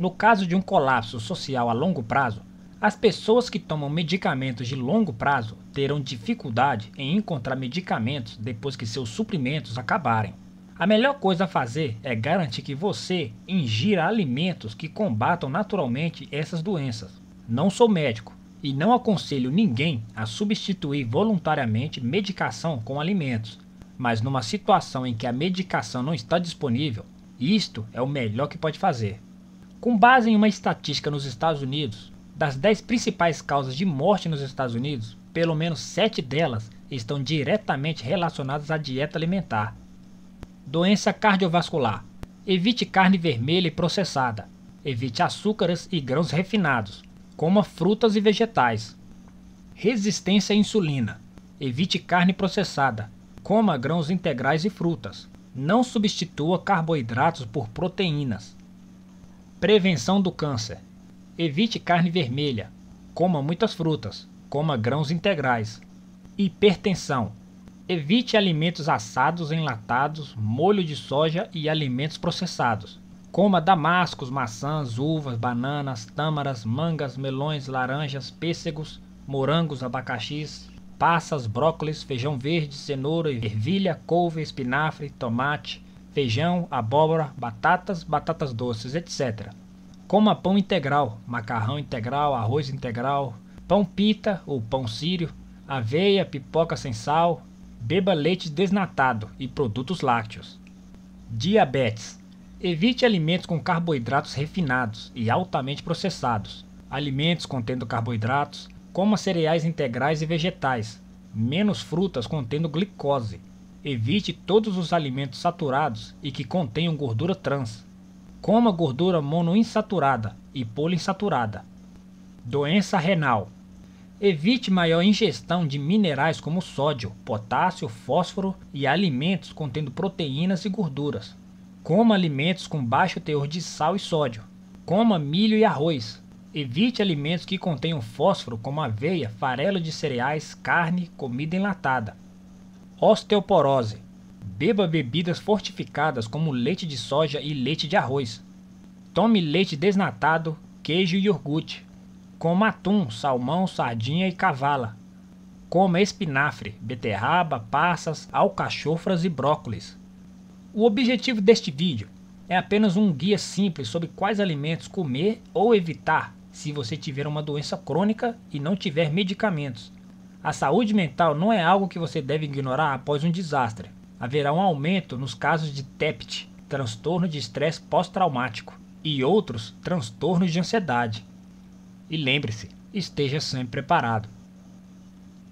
No caso de um colapso social a longo prazo, as pessoas que tomam medicamentos de longo prazo terão dificuldade em encontrar medicamentos depois que seus suprimentos acabarem. A melhor coisa a fazer é garantir que você ingira alimentos que combatam naturalmente essas doenças. Não sou médico e não aconselho ninguém a substituir voluntariamente medicação com alimentos, mas numa situação em que a medicação não está disponível, isto é o melhor que pode fazer. Com base em uma estatística nos Estados Unidos, das 10 principais causas de morte nos Estados Unidos, pelo menos 7 delas estão diretamente relacionadas à dieta alimentar. Doença cardiovascular. Evite carne vermelha e processada. Evite açúcares e grãos refinados. Coma frutas e vegetais. Resistência à insulina. Evite carne processada. Coma grãos integrais e frutas. Não substitua carboidratos por proteínas. Prevenção do câncer. Evite carne vermelha. Coma muitas frutas. Coma grãos integrais. Hipertensão. Evite alimentos assados, enlatados, molho de soja e alimentos processados. Coma damascos, maçãs, uvas, bananas, tâmaras, mangas, melões, laranjas, pêssegos, morangos, abacaxis, passas, brócolis, feijão verde, cenoura, ervilha, couve, espinafre, tomate, feijão, abóbora, batatas, batatas doces, etc. Coma pão integral, macarrão integral, arroz integral, pão pita ou pão sírio, aveia, pipoca sem sal, beba leite desnatado e produtos lácteos. Diabetes. Evite alimentos com carboidratos refinados e altamente processados. Alimentos contendo carboidratos, coma cereais integrais e vegetais, menos frutas contendo glicose. Evite todos os alimentos saturados e que contenham gordura trans. Coma gordura monoinsaturada e poliinsaturada. Doença renal. Evite maior ingestão de minerais como sódio, potássio, fósforo e alimentos contendo proteínas e gorduras. Coma alimentos com baixo teor de sal e sódio. Coma milho e arroz. Evite alimentos que contenham fósforo como aveia, farelo de cereais, carne, comida enlatada. Osteoporose. Beba bebidas fortificadas como leite de soja e leite de arroz. Tome leite desnatado, queijo e iogurte. Coma atum, salmão, sardinha e cavala. Coma espinafre, beterraba, passas, alcachofras e brócolis. O objetivo deste vídeo é apenas um guia simples sobre quais alimentos comer ou evitar se você tiver uma doença crônica e não tiver medicamentos. A saúde mental não é algo que você deve ignorar após um desastre. Haverá um aumento nos casos de TEPT, transtorno de estresse pós-traumático, e outros transtornos de ansiedade. E lembre-se, esteja sempre preparado.